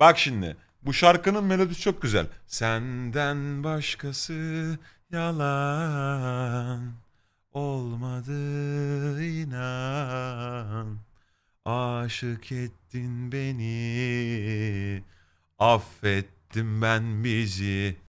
Bak şimdi bu şarkının melodisi çok güzel. Senden başkası yalan olmadı inan. Aşık ettin beni affettim ben bizi.